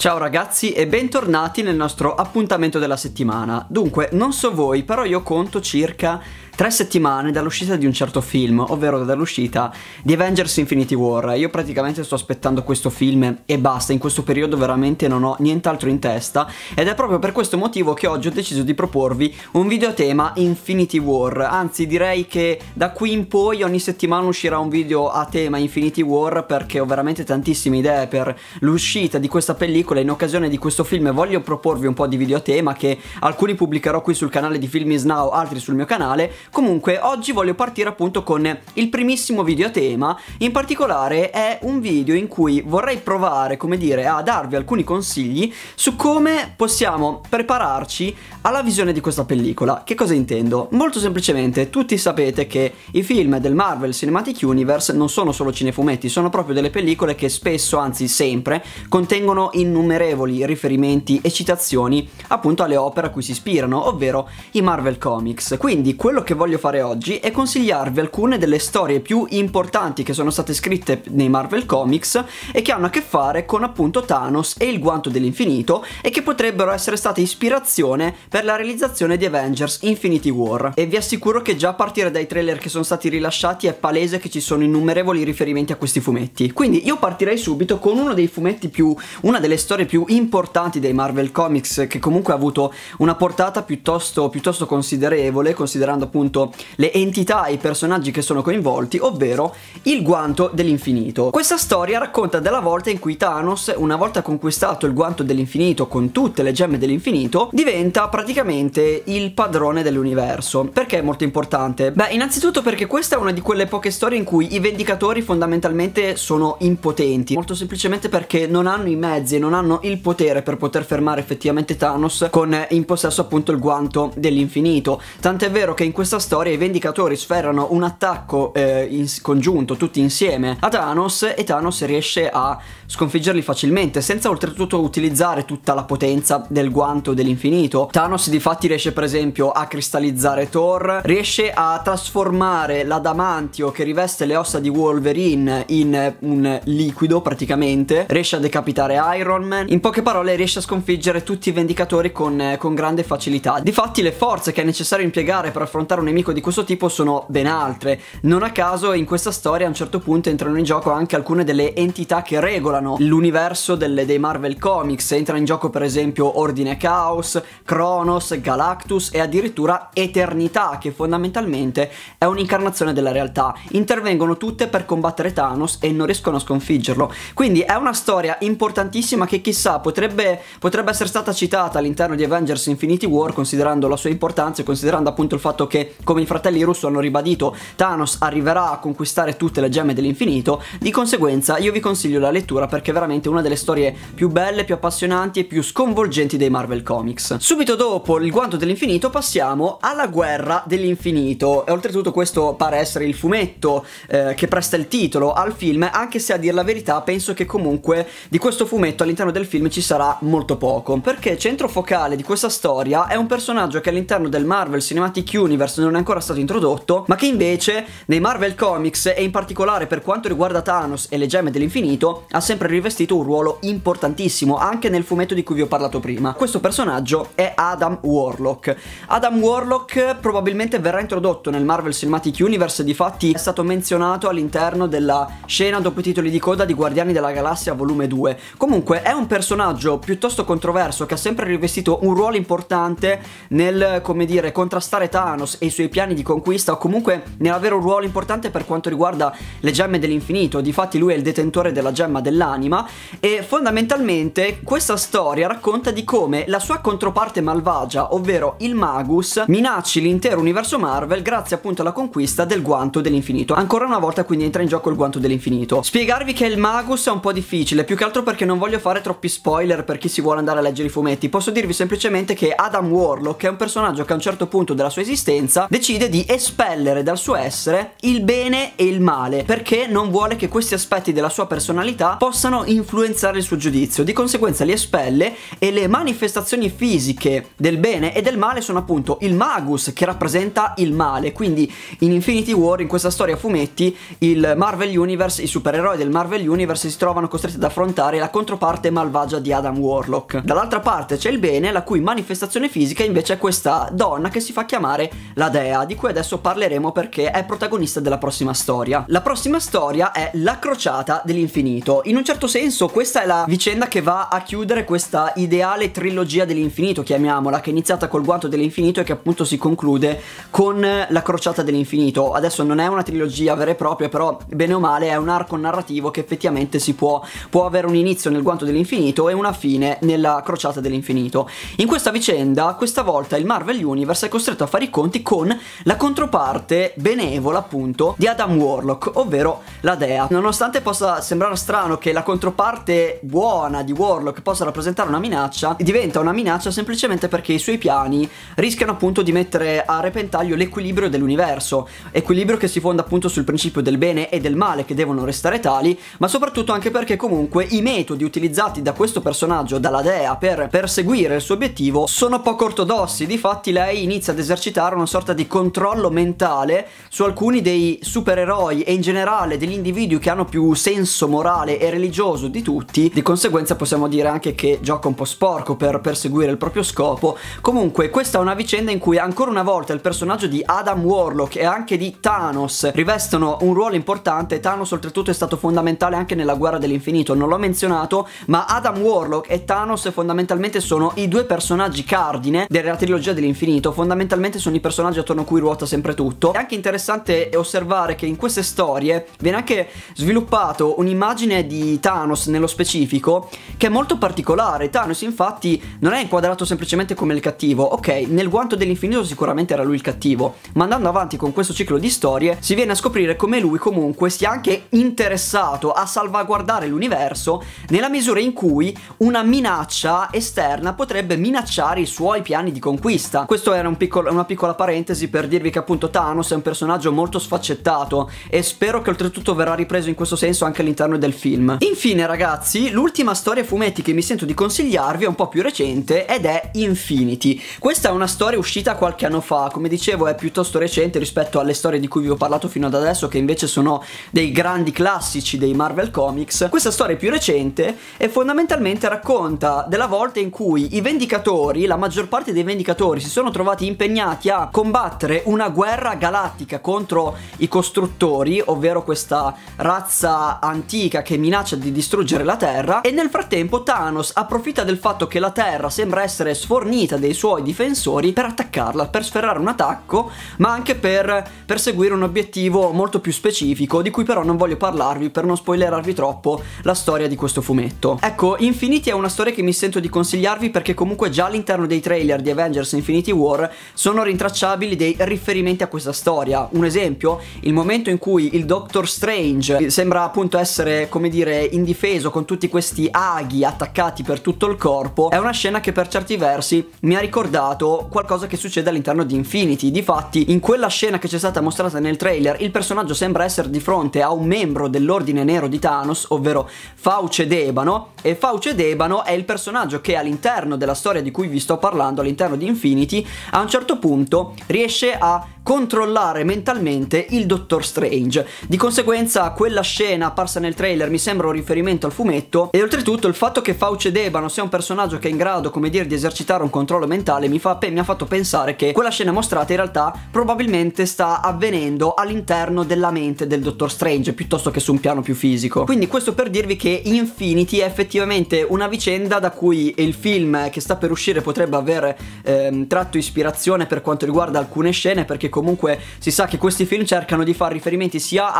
Ciao ragazzi e bentornati nel nostro appuntamento della settimana. Dunque, non so voi, però io conto circa tre settimane dall'uscita di un certo film, ovvero dall'uscita di Avengers Infinity War. Io praticamente sto aspettando questo film e basta, in questo periodo veramente non ho nient'altro in testa ed è proprio per questo motivo che oggi ho deciso di proporvi un video a tema Infinity War, anzi direi che da qui in poi ogni settimana uscirà un video a tema Infinity War perché ho veramente tantissime idee per l'uscita di questa pellicola in occasione di questo film voglio proporvi un po' di video a tema che alcuni pubblicherò qui sul canale di Film Is Now, altri sul mio canale Comunque, oggi voglio partire appunto con il primissimo video a tema, in particolare è un video in cui vorrei provare, come dire, a darvi alcuni consigli su come possiamo prepararci alla visione di questa pellicola. Che cosa intendo? Molto semplicemente, tutti sapete che i film del Marvel Cinematic Universe non sono solo cinefumetti, sono proprio delle pellicole che spesso, anzi sempre, contengono innumerevoli riferimenti e citazioni appunto alle opere a cui si ispirano, ovvero i Marvel Comics. Quindi quello che voglio fare oggi è consigliarvi alcune delle storie più importanti che sono state scritte nei Marvel Comics e che hanno a che fare con appunto Thanos e il guanto dell'infinito e che potrebbero essere state ispirazione per la realizzazione di Avengers Infinity War. E vi assicuro che già a partire dai trailer che sono stati rilasciati è palese che ci sono innumerevoli riferimenti a questi fumetti. Quindi io partirei subito con uno dei fumetti più, una delle storie più importanti dei Marvel Comics che comunque ha avuto una portata piuttosto, piuttosto considerevole considerando appunto appunto le entità e i personaggi che sono coinvolti, ovvero il guanto dell'infinito. Questa storia racconta della volta in cui Thanos, una volta conquistato il guanto dell'infinito con tutte le gemme dell'infinito, diventa praticamente il padrone dell'universo. Perché è molto importante? Beh, innanzitutto perché questa è una di quelle poche storie in cui i vendicatori fondamentalmente sono impotenti, molto semplicemente perché non hanno i mezzi e non hanno il potere per poter fermare effettivamente Thanos con eh, in possesso appunto il guanto dell'infinito. Tant'è vero che in questa questa storia i Vendicatori sferrano un attacco eh, in congiunto, tutti insieme, a Thanos e Thanos riesce a sconfiggerli facilmente, senza oltretutto utilizzare tutta la potenza del guanto dell'infinito. Thanos di fatti riesce per esempio a cristallizzare Thor, riesce a trasformare l'adamantio che riveste le ossa di Wolverine in un liquido praticamente, riesce a decapitare Iron Man, in poche parole riesce a sconfiggere tutti i Vendicatori con, eh, con grande facilità. Difatti le forze che è necessario impiegare per affrontare affrontare un nemico di questo tipo sono ben altre. Non a caso in questa storia a un certo punto entrano in gioco anche alcune delle entità che regolano l'universo dei Marvel Comics, Entrano in gioco per esempio Ordine Chaos, Kronos, Galactus e addirittura Eternità che fondamentalmente è un'incarnazione della realtà. Intervengono tutte per combattere Thanos e non riescono a sconfiggerlo. Quindi è una storia importantissima che chissà potrebbe, potrebbe essere stata citata all'interno di Avengers Infinity War considerando la sua importanza e considerando appunto il fatto che come i fratelli russo hanno ribadito Thanos arriverà a conquistare tutte le gemme dell'infinito, di conseguenza io vi consiglio la lettura perché è veramente una delle storie più belle, più appassionanti e più sconvolgenti dei Marvel Comics. Subito dopo il guanto dell'infinito passiamo alla guerra dell'infinito e oltretutto questo pare essere il fumetto eh, che presta il titolo al film anche se a dir la verità penso che comunque di questo fumetto all'interno del film ci sarà molto poco perché centro focale di questa storia è un personaggio che all'interno del Marvel Cinematic Universe non è ancora stato introdotto, ma che invece nei Marvel Comics e in particolare per quanto riguarda Thanos e le gemme dell'infinito ha sempre rivestito un ruolo importantissimo anche nel fumetto di cui vi ho parlato prima. Questo personaggio è Adam Warlock. Adam Warlock probabilmente verrà introdotto nel Marvel Cinematic Universe, difatti è stato menzionato all'interno della scena dopo i titoli di coda di Guardiani della Galassia volume 2. Comunque è un personaggio piuttosto controverso che ha sempre rivestito un ruolo importante nel, come dire, contrastare Thanos e i suoi piani di conquista o comunque nell'avere un ruolo importante per quanto riguarda le gemme dell'infinito. Difatti lui è il detentore della gemma dell'anima e fondamentalmente questa storia racconta di come la sua controparte malvagia, ovvero il Magus, minacci l'intero universo Marvel grazie appunto alla conquista del guanto dell'infinito. Ancora una volta quindi entra in gioco il guanto dell'infinito. Spiegarvi che il Magus è un po' difficile, più che altro perché non voglio fare troppi spoiler per chi si vuole andare a leggere i fumetti. Posso dirvi semplicemente che Adam Warlock è un personaggio che a un certo punto della sua esistenza saggezza, decide di espellere dal suo essere il bene e il male, perché non vuole che questi aspetti della sua personalità possano influenzare il suo giudizio. Di conseguenza li espelle e le manifestazioni fisiche del bene e del male sono appunto il magus che rappresenta il male, quindi in Infinity War, in questa storia a fumetti, il Marvel Universe, i supereroi del Marvel Universe si trovano costretti ad affrontare la controparte malvagia di Adam Warlock. Dall'altra parte c'è il bene, la cui manifestazione fisica invece è questa donna che si fa chiamare la dea, di cui adesso parleremo perché è protagonista della prossima storia. La prossima storia è La crociata dell'infinito. In un certo senso questa è la vicenda che va a chiudere questa ideale trilogia dell'infinito, chiamiamola, che è iniziata col guanto dell'infinito e che appunto si conclude con La crociata dell'infinito. Adesso non è una trilogia vera e propria, però bene o male è un arco narrativo che effettivamente si può, può avere un inizio nel guanto dell'infinito e una fine nella crociata dell'infinito. In questa vicenda, questa volta il Marvel Universe è costretto a fare i conti con con la controparte benevola appunto di Adam Warlock, ovvero la dea. Nonostante possa sembrare strano che la controparte buona di Warlock possa rappresentare una minaccia, diventa una minaccia semplicemente perché i suoi piani rischiano appunto di mettere a repentaglio l'equilibrio dell'universo, equilibrio che si fonda appunto sul principio del bene e del male che devono restare tali, ma soprattutto anche perché comunque i metodi utilizzati da questo personaggio, dalla dea, per perseguire il suo obiettivo sono poco ortodossi, difatti lei inizia ad esercitare una sorta sorta di controllo mentale su alcuni dei supereroi e in generale degli individui che hanno più senso morale e religioso di tutti, di conseguenza possiamo dire anche che gioca un po' sporco per perseguire il proprio scopo. Comunque questa è una vicenda in cui ancora una volta il personaggio di Adam Warlock e anche di Thanos rivestono un ruolo importante, Thanos oltretutto è stato fondamentale anche nella guerra dell'infinito, non l'ho menzionato, ma Adam Warlock e Thanos fondamentalmente sono i due personaggi cardine della trilogia dell'infinito, fondamentalmente sono i personaggi personaggio attorno a cui ruota sempre tutto. È anche interessante osservare che in queste storie viene anche sviluppato un'immagine di Thanos nello specifico che è molto particolare. Thanos infatti non è inquadrato semplicemente come il cattivo, ok, nel guanto dell'infinito sicuramente era lui il cattivo, ma andando avanti con questo ciclo di storie si viene a scoprire come lui comunque sia anche interessato a salvaguardare l'universo nella misura in cui una minaccia esterna potrebbe minacciare i suoi piani di conquista. Questo era un piccolo, una piccola parentesi parentesi per dirvi che appunto Thanos è un personaggio molto sfaccettato e spero che oltretutto verrà ripreso in questo senso anche all'interno del film. Infine ragazzi, l'ultima storia fumetti che mi sento di consigliarvi è un po' più recente ed è Infinity. Questa è una storia uscita qualche anno fa, come dicevo è piuttosto recente rispetto alle storie di cui vi ho parlato fino ad adesso che invece sono dei grandi classici dei Marvel Comics. Questa storia è più recente e fondamentalmente racconta della volta in cui i Vendicatori, la maggior parte dei Vendicatori si sono trovati impegnati a combattere combattere una guerra galattica contro i costruttori, ovvero questa razza antica che minaccia di distruggere la Terra, e nel frattempo Thanos approfitta del fatto che la Terra sembra essere sfornita dei suoi difensori per attaccarla, per sferrare un attacco, ma anche per perseguire un obiettivo molto più specifico, di cui però non voglio parlarvi per non spoilerarvi troppo la storia di questo fumetto. Ecco, Infinity è una storia che mi sento di consigliarvi perché comunque già all'interno dei trailer di Avengers Infinity War sono rintracciabili immancabili dei riferimenti a questa storia. Un esempio, il momento in cui il Doctor Strange sembra appunto essere, come dire, indifeso con tutti questi aghi attaccati per tutto il corpo, è una scena che per certi versi mi ha ricordato qualcosa che succede all'interno di Infinity. Difatti, in quella scena che ci è stata mostrata nel trailer, il personaggio sembra essere di fronte a un membro dell'ordine nero di Thanos, ovvero Fauce Debano, e Fauce Debano è il personaggio che all'interno della storia di cui vi sto parlando, all'interno di Infinity, a un certo punto riesce a controllare mentalmente il Dottor Strange. Di conseguenza quella scena apparsa nel trailer mi sembra un riferimento al fumetto e oltretutto il fatto che Fauce Debano sia un personaggio che è in grado, come dire, di esercitare un controllo mentale mi, fa, mi ha fatto pensare che quella scena mostrata in realtà probabilmente sta avvenendo all'interno della mente del Dottor Strange piuttosto che su un piano più fisico. Quindi questo per dirvi che Infinity è effettivamente una vicenda da cui il film che sta per uscire potrebbe aver ehm, tratto ispirazione per quanto riguarda alcune scene perché comunque si sa che questi film cercano di fare riferimenti sia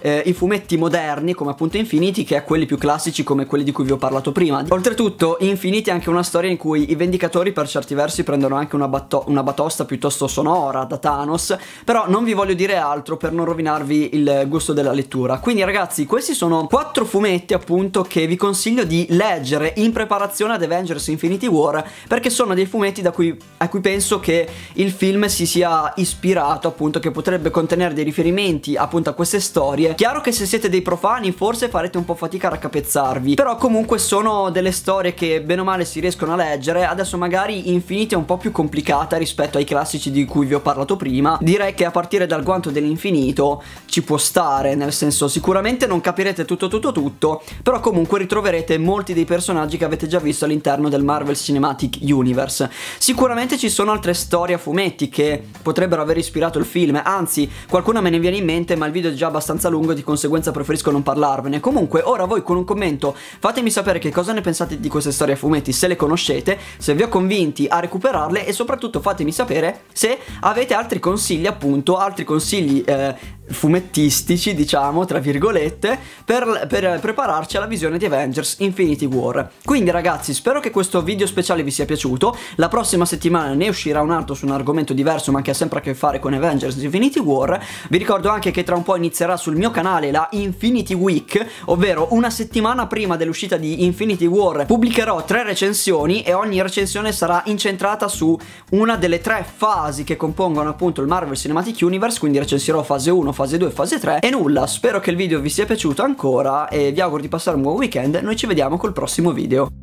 ai eh, fumetti moderni come appunto Infinity che a quelli più classici come quelli di cui vi ho parlato prima. Oltretutto Infinity è anche una storia in cui i Vendicatori per certi versi prendono anche una, bato una batosta piuttosto sonora da Thanos, però non vi voglio dire altro per non rovinarvi il gusto della lettura. Quindi ragazzi questi sono quattro fumetti appunto che vi consiglio di leggere in preparazione ad Avengers Infinity War perché sono dei fumetti cui, a cui penso che il film si si sia ispirato appunto che potrebbe contenere dei riferimenti appunto a queste storie chiaro che se siete dei profani forse farete un po' fatica a raccapezzarvi però comunque sono delle storie che bene o male si riescono a leggere adesso magari Infinity è un po' più complicata rispetto ai classici di cui vi ho parlato prima direi che a partire dal guanto dell'infinito ci può stare nel senso sicuramente non capirete tutto tutto tutto però comunque ritroverete molti dei personaggi che avete già visto all'interno del Marvel Cinematic Universe sicuramente ci sono altre storie a fumetti che potrebbero aver ispirato il film, anzi qualcuna me ne viene in mente ma il video è già abbastanza lungo di conseguenza preferisco non parlarvene. Comunque ora voi con un commento fatemi sapere che cosa ne pensate di queste storie a fumetti, se le conoscete, se vi ho convinti a recuperarle e soprattutto fatemi sapere se avete altri consigli appunto, altri consigli eh, fumettistici, diciamo, tra virgolette, per, per, prepararci alla visione di Avengers Infinity War. Quindi ragazzi, spero che questo video speciale vi sia piaciuto, la prossima settimana ne uscirà un altro su un argomento diverso ma che ha sempre a che fare con Avengers Infinity War. Vi ricordo anche che tra un po' inizierà sul mio canale la Infinity Week, ovvero una settimana prima dell'uscita di Infinity War pubblicherò tre recensioni e ogni recensione sarà incentrata su una delle tre fasi che compongono appunto il Marvel Cinematic Universe, quindi recensirò fase 1, fase fase 2 e fase 3 e nulla spero che il video vi sia piaciuto ancora e vi auguro di passare un buon weekend noi ci vediamo col prossimo video